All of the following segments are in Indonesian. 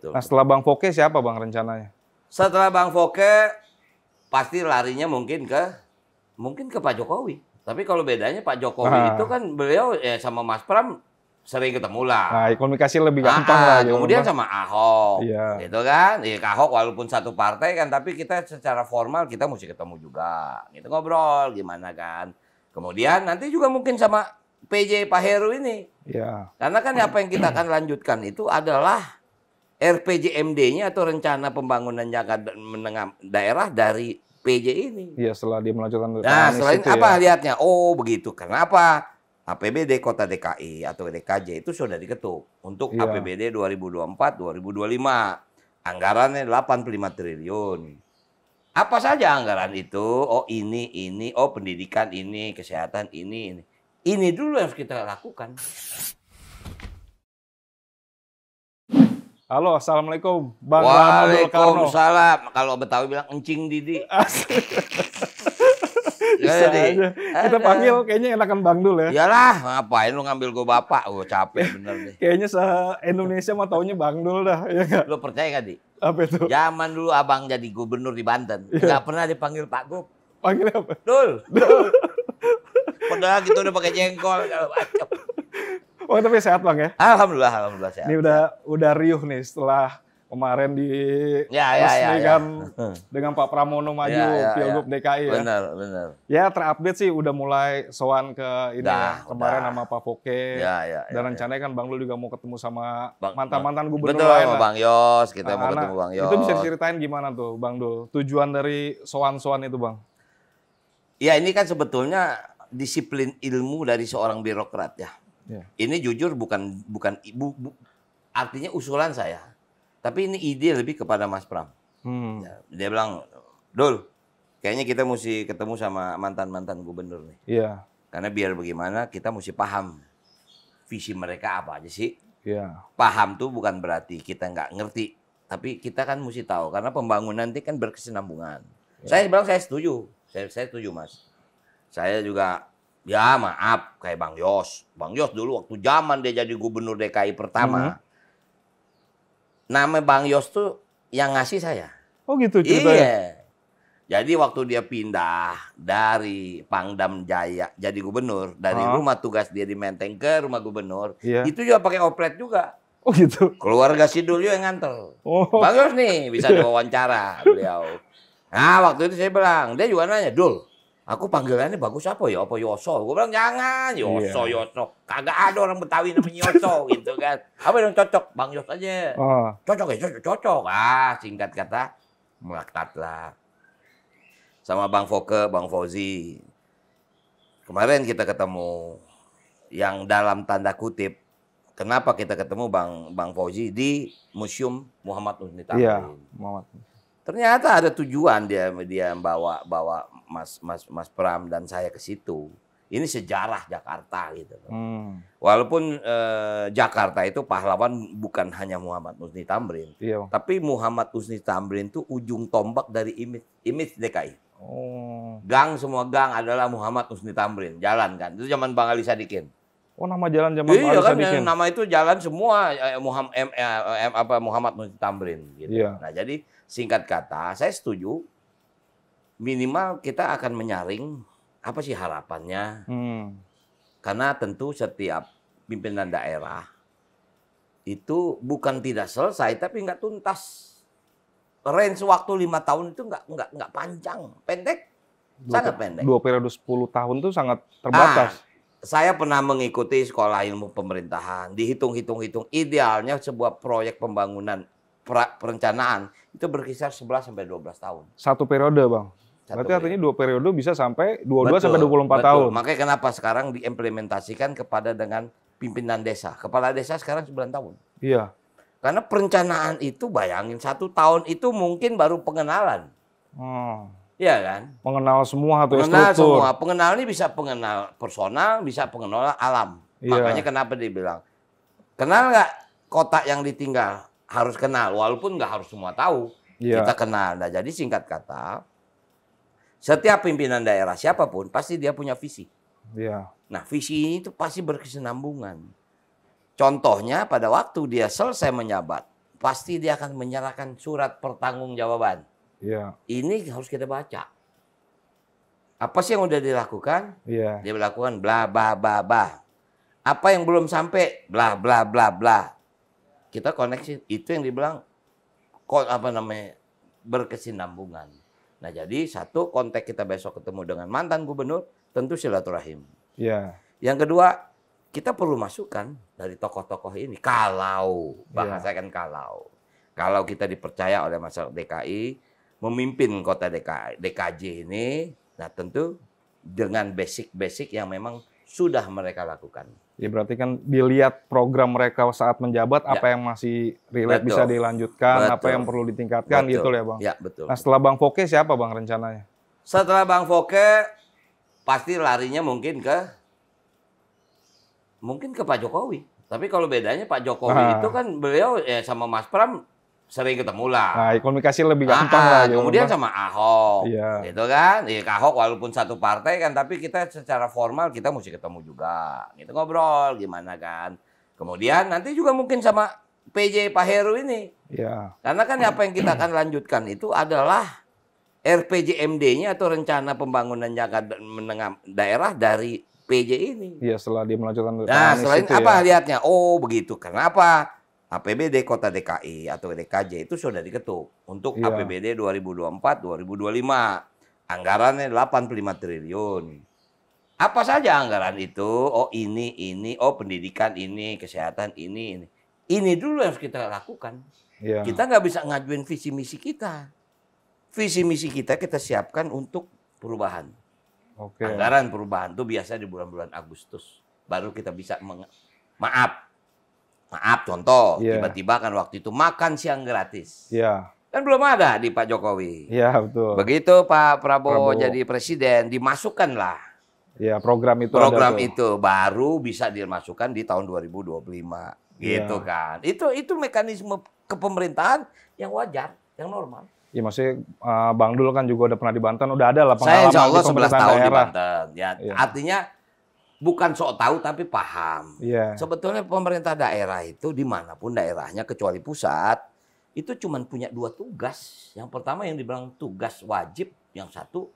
Betul. Nah setelah Bang Foke siapa Bang rencananya? Setelah Bang Foke pasti larinya mungkin ke mungkin ke Pak Jokowi. Tapi kalau bedanya Pak Jokowi nah. itu kan beliau ya sama Mas Pram sering ketemu lah. Nah, komunikasi lebih gampang nah, ah, lah. Gitu, kemudian sama Ahok, iya. gitu kan? Iya. Ahok walaupun satu partai kan, tapi kita secara formal kita mesti ketemu juga, gitu ngobrol gimana kan? Kemudian nanti juga mungkin sama PJ Pak Heru ini, Iya. karena kan apa yang kita akan lanjutkan itu adalah RPJMD-nya atau rencana pembangunan jangka menengah daerah dari PJ ini. Iya, setelah dia melanjutkan. Nah, selain ya. apa ya. lihatnya? Oh, begitu. Kenapa? APBD Kota DKI atau DKJ itu sudah diketuk untuk iya. APBD 2024-2025. Anggarannya 85 triliun. Apa saja anggaran itu? Oh, ini, ini, oh pendidikan ini, kesehatan ini, ini. Ini dulu yang harus kita lakukan. Halo, assalamualaikum, Bang Waalaikumsalam. Kalau Betawi bilang encing Didi. Bisa Jadi, aja. Kita ada. panggil kayaknya enakan Bang Dul ya. Iyalah, ngapain lu ngambil gue bapak? Gue capek bener deh. kayaknya se Indonesia mah taunya Bang Dul dah, ya gak? Lu percaya gak, Di? Apa itu? Zaman dulu abang jadi gubernur di Banten, Ya. gak pernah dipanggil Pak Gub. Panggil apa? Dul. Dul. Padahal gitu udah pakai jengkol. Oh tapi sehat bang ya? Alhamdulillah, alhamdulillah sehat. Ini udah ya. udah riuh nih setelah kemarin di ya, ya, ya, ya. Kan dengan Pak Pramono maju ya, ya, Pilgub ya. DKI ya. Benar, benar. Ya terupdate sih udah mulai soan ke ini nah, ya. kemarin udah. sama Pak Poke. Ya, ya, ya, dan ya. rencananya ya. kan Bang Lu juga mau ketemu sama mantan-mantan gubernur betul, lain. Betul, Bang Yos, kita nah, mau ketemu Bang Yos. Itu bisa ceritain gimana tuh Bang Dul? Tujuan dari soan-soan itu Bang? Ya ini kan sebetulnya disiplin ilmu dari seorang birokrat ya. Yeah. Ini jujur bukan bukan ibu bu, artinya usulan saya, tapi ini ide lebih kepada Mas Pram. Hmm. Ya, dia bilang, Dul, kayaknya kita mesti ketemu sama mantan mantan gubernur nih. Iya. Yeah. Karena biar bagaimana kita mesti paham visi mereka apa aja sih. Yeah. Paham tuh bukan berarti kita nggak ngerti, tapi kita kan mesti tahu karena pembangunan nanti kan berkesinambungan. Yeah. Saya bilang saya setuju, saya, saya setuju mas. Saya juga Ya maaf kayak Bang Yos. Bang Yos dulu waktu zaman dia jadi gubernur DKI pertama. Hmm. Nama Bang Yos tuh yang ngasih saya. Oh gitu ceritanya. Iya. Jadi waktu dia pindah dari Pangdam Jaya jadi gubernur, dari ah. rumah tugas dia di Menteng ke rumah gubernur, yeah. itu juga pakai oplet juga. Oh gitu. Keluarga si juga yang nganter. Oh. Yos nih bisa diwawancara beliau. Nah waktu itu saya bilang, dia juga nanya, Dul, Aku panggilannya bagus apa ya? Apa Yoso? Gue bilang jangan iya. Yoso yeah. Yoso. Kagak ada orang Betawi namanya Yoso gitu kan. Apa yang cocok? Bang Yos aja. Uh. Cocok ya cocok cocok. Ah singkat kata melekat lah. Sama Bang Foke, Bang Fauzi. Kemarin kita ketemu yang dalam tanda kutip kenapa kita ketemu Bang Bang Fauzi di Museum Muhammad Nusni Iya, yeah, Muhammad. Ternyata ada tujuan dia dia bawa bawa Mas Mas Mas Pram dan saya ke situ. Ini sejarah Jakarta gitu. Hmm. Walaupun eh, Jakarta itu pahlawan bukan hanya Muhammad Husni Tamrin, iya. tapi Muhammad Husni Tamrin itu ujung tombak dari imit imit DKI. Oh. Gang semua gang adalah Muhammad Husni Tamrin, jalan kan. Itu zaman Bang Ali Sadikin. Oh nama jalan zaman Iya kan Sadikin. nama itu jalan semua eh, Muhammad eh, eh, apa Muhammad Husni Tamrin gitu. Iya. Nah, jadi singkat kata, saya setuju minimal kita akan menyaring apa sih harapannya. Hmm. Karena tentu setiap pimpinan daerah itu bukan tidak selesai tapi nggak tuntas. Range waktu lima tahun itu nggak nggak nggak panjang, pendek, dua, sangat pendek. Dua periode sepuluh tahun itu sangat terbatas. Ah, saya pernah mengikuti sekolah ilmu pemerintahan, dihitung-hitung-hitung, idealnya sebuah proyek pembangunan perencanaan itu berkisar 11 sampai 12 tahun. Satu periode, Bang. Satu Berarti periode. artinya dua periode bisa sampai 22 betul, sampai 24 betul. tahun. Makanya kenapa sekarang diimplementasikan kepada dengan pimpinan desa. Kepala desa sekarang 9 tahun. Iya. Karena perencanaan itu bayangin satu tahun itu mungkin baru pengenalan. Hmm. Iya kan? Mengenal semua atau pengenal struktur. semua. Pengenal ini bisa pengenal personal, bisa pengenal alam. Iya. Makanya kenapa dibilang kenal nggak kota yang ditinggal? harus kenal walaupun nggak harus semua tahu ya. kita kenal nah jadi singkat kata setiap pimpinan daerah siapapun pasti dia punya visi ya. nah visi ini itu pasti berkesinambungan contohnya pada waktu dia selesai menyabat pasti dia akan menyerahkan surat pertanggungjawaban ya. ini harus kita baca apa sih yang udah dilakukan ya. dia melakukan bla bla bla bla apa yang belum sampai bla bla bla bla kita koneksi itu yang dibilang kok apa namanya berkesinambungan. Nah jadi satu kontak kita besok ketemu dengan mantan gubernur tentu silaturahim. Ya. Yang kedua kita perlu masukan dari tokoh-tokoh ini kalau bahasa ya. kan kalau kalau kita dipercaya oleh masyarakat DKI memimpin kota DKI, DKJ ini, nah tentu dengan basic-basic yang memang sudah mereka lakukan. Ya berarti kan dilihat program mereka saat menjabat ya. apa yang masih relate betul. bisa dilanjutkan, betul. apa yang perlu ditingkatkan betul. gitu ya Bang. Ya, betul. Nah, setelah Bang Foke siapa Bang rencananya? Setelah Bang Foke pasti larinya mungkin ke mungkin ke Pak Jokowi. Tapi kalau bedanya Pak Jokowi nah. itu kan beliau ya sama Mas Pram sering ketemu lah. Nah, komunikasi lebih ah, gampang ah, lah. Gitu. Kemudian sama Ahok, iya. gitu kan? Ya, Ahok walaupun satu partai kan, tapi kita secara formal kita mesti ketemu juga, gitu ngobrol gimana kan. Kemudian nanti juga mungkin sama PJ Pak Heru ini, iya. karena kan apa yang kita akan lanjutkan itu adalah RPJMD-nya atau rencana pembangunan jangka menengah daerah dari PJ ini. Iya, setelah dia melanjutkan. Nah, selain itu, apa ya. lihatnya? Oh, begitu. Kenapa? APBD Kota DKI atau DKJ itu sudah diketuk untuk iya. APBD 2024-2025. Anggarannya 85 triliun. Apa saja anggaran itu? Oh ini, ini, oh pendidikan ini, kesehatan ini, ini. Ini dulu yang harus kita lakukan. Iya. Kita nggak bisa ngajuin visi misi kita. Visi misi kita kita siapkan untuk perubahan. Oke. Anggaran perubahan itu biasa di bulan-bulan Agustus baru kita bisa maaf Maaf contoh, tiba tiba-tiba kan waktu itu makan siang gratis. Iya. Yeah. Kan belum ada di Pak Jokowi. Iya, betul. Begitu Pak Prabowo, Prabowo. jadi presiden, dimasukkanlah Ya, program itu program ada itu baru bisa dimasukkan di tahun 2025 iya. gitu yeah. kan. Itu itu mekanisme kepemerintahan yang wajar, yang normal. Iya, maksudnya uh, Bang Dul kan juga udah pernah di Banten, udah ada lah pengalaman Saya insya Allah 11 tahun daerah. di Banten. Ya, ya. artinya bukan sok tahu tapi paham. Yeah. Sebetulnya pemerintah daerah itu dimanapun daerahnya kecuali pusat itu cuma punya dua tugas. Yang pertama yang dibilang tugas wajib, yang satu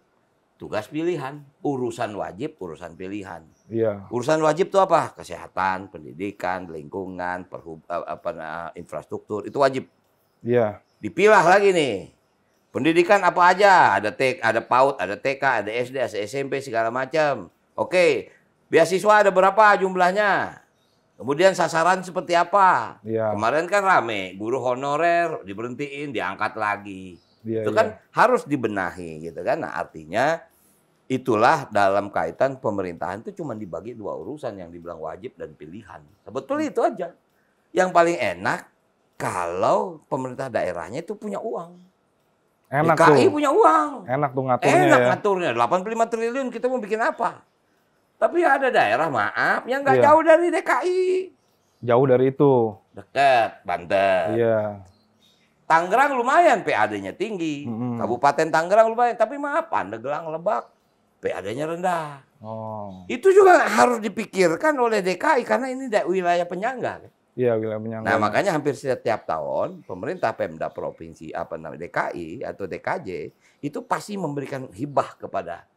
tugas pilihan, urusan wajib, urusan pilihan. Yeah. Urusan wajib itu apa? Kesehatan, pendidikan, lingkungan, perhub, eh, apa, infrastruktur itu wajib. Yeah. Dipilah lagi nih. Pendidikan apa aja? Ada TK, ada PAUD, ada TK, ada SD, ada SMP segala macam. Oke, Beasiswa ada berapa jumlahnya? Kemudian sasaran seperti apa? Ya. Kemarin kan rame, guru honorer diberhentiin, diangkat lagi. Ya, itu iya. kan harus dibenahi gitu kan. Nah, artinya itulah dalam kaitan pemerintahan itu cuma dibagi dua urusan yang dibilang wajib dan pilihan. Sebetulnya itu aja. Yang paling enak kalau pemerintah daerahnya itu punya uang. Enak DKI tuh. punya uang. Enak tuh ngaturnya Enak ya. ngaturnya. 85 triliun kita mau bikin apa? Tapi ada daerah maaf yang nggak iya. jauh dari DKI. Jauh dari itu. Dekat Banten. Iya. Tangerang lumayan PAD-nya tinggi. Mm -hmm. Kabupaten Tangerang lumayan, tapi maaf Pandeglang Lebak PAD-nya rendah. Oh. Itu juga harus dipikirkan oleh DKI karena ini wilayah penyangga. Iya, wilayah penyangga. Nah, makanya hampir setiap tahun pemerintah Pemda provinsi apa namanya DKI atau DKJ itu pasti memberikan hibah kepada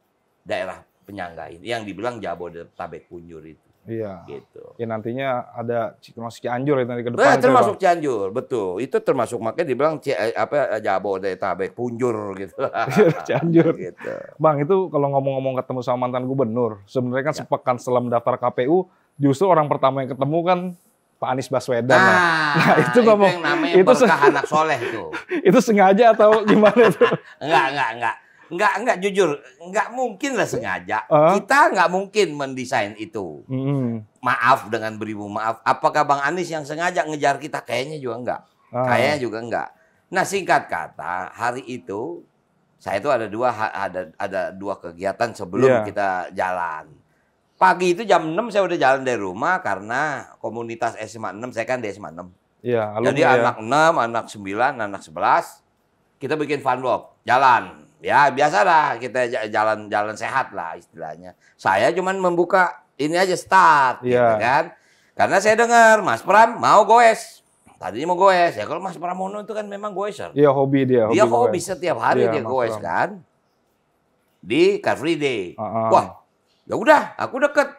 daerah penyangga ini yang dibilang Jabodetabek Punjur itu. Iya. Gitu. Ya nantinya ada termasuk Cianjur itu ya, nanti ke depan. Nah, termasuk itu, ya, Cianjur, betul. Itu termasuk makanya dibilang eh, apa eh, Jabodetabek Punjur gitu. Iya, Cianjur. Gitu. Bang itu kalau ngomong-ngomong ketemu sama mantan gubernur, sebenarnya kan ya. sepekan setelah mendaftar KPU, justru orang pertama yang ketemu kan Pak Anies Baswedan. Nah, nah, nah itu ngomong itu, yang namanya itu anak soleh itu. itu sengaja atau gimana itu? enggak, enggak, enggak Enggak, enggak jujur, enggak mungkin lah sengaja. Uh? Kita enggak mungkin mendesain itu. Hmm. Maaf dengan beribu maaf. Apakah Bang Anies yang sengaja ngejar kita? Kayaknya juga enggak. Uh. Ah. Kayaknya juga enggak. Nah singkat kata hari itu saya itu ada dua ada ada dua kegiatan sebelum yeah. kita jalan. Pagi itu jam 6 saya udah jalan dari rumah karena komunitas SMA 6 saya kan di SMA 6. yeah, Jadi ya. anak 6, anak 9, anak 11 kita bikin fun walk, jalan Ya biasalah kita jalan-jalan sehat lah istilahnya. Saya cuman membuka ini aja start, yeah. gitu kan? Karena saya dengar Mas Pram mau goes. Tadi mau goes ya. Kalau Mas Pramono itu kan memang goeser. Iya hobi dia. dia hobi goes. setiap hari yeah, dia goes Pram. kan. Di Car Free Day. Uh -huh. Wah, ya udah, aku deket.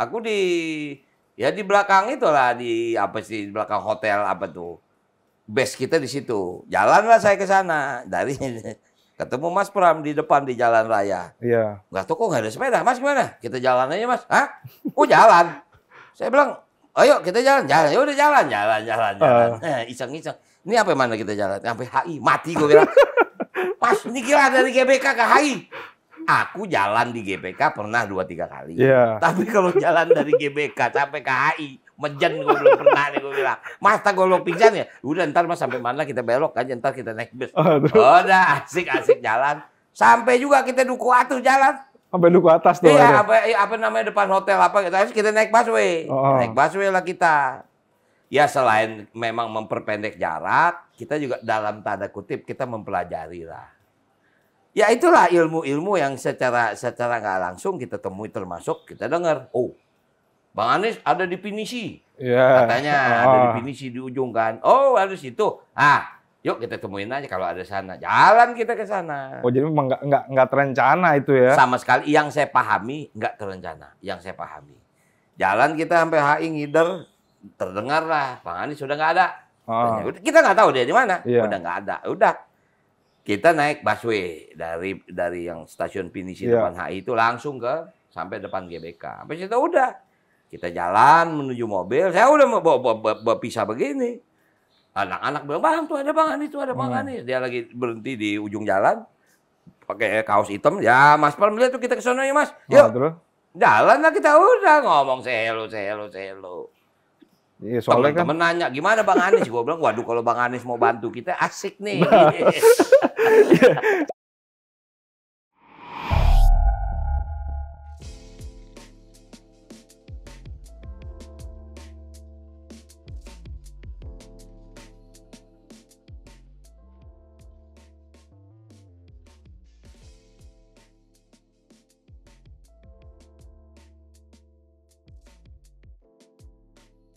Aku di ya di belakang itulah di apa sih di belakang hotel apa tuh base kita di situ. Jalanlah saya ke sana dari Ketemu Mas Pram di depan di jalan raya. Iya. Nggak tahu kok nggak ada sepeda. Mas gimana? Kita jalan aja Mas. Hah? Oh jalan. Saya bilang, ayo kita jalan. Jalan, ya udah jalan, jalan, jalan, jalan. Uh. Ah. Eh, iseng-iseng. Ini apa mana kita jalan? Sampai HI, mati gue bilang. Mas, ini kira dari GBK ke HI aku jalan di GBK pernah dua tiga kali. Yeah. Tapi kalau jalan dari GBK sampai ke HI Mejen gue belum pernah nih gue bilang. Mas gue golok pingsan ya? Udah ntar mas sampai mana kita belok aja ntar kita naik bus. Udah asik-asik jalan. Sampai juga kita duku atuh jalan. Sampai duku atas tuh. Iya, apa, iya, apa namanya depan hotel apa kita? Gitu. Terus kita naik busway. Oh. Naik busway lah kita. Ya selain memang memperpendek jarak, kita juga dalam tanda kutip kita mempelajari lah. Ya itulah ilmu-ilmu yang secara secara nggak langsung kita temui termasuk kita dengar. Oh, Bang Anies ada definisi. Yeah. Katanya oh. ada definisi ah. di ujung kan. Oh, harus itu. Ah, yuk kita temuin aja kalau ada sana. Jalan kita ke sana. Oh, jadi memang nggak nggak nggak terencana itu ya? Sama sekali. Yang saya pahami nggak terencana. Yang saya pahami. Jalan kita sampai HI ngider terdengar lah. Bang Anies sudah nggak ada. Oh. Kita nggak tahu dia di mana. Yeah. Udah nggak ada. Udah kita naik busway dari dari yang stasiun finisi yeah. depan HI itu langsung ke sampai depan GBK. Sampai situ udah kita jalan menuju mobil. Saya udah bawa, bawa, bawa, bawa pisah begini. Anak-anak bilang, bang tuh ada bang Ani, tuh ada bang hmm. Dia lagi berhenti di ujung jalan. Pakai kaos hitam. Ya mas Pal, melihat tuh kita ke sana ya mas. Ah, Yuk. Oh, Jalan lah kita udah ngomong selo, selo, selo. Iya, soalnya temen, -temen kan... nanya, gimana Bang Anies? Gue bilang, waduh kalau Bang Anies mau bantu kita asik nih.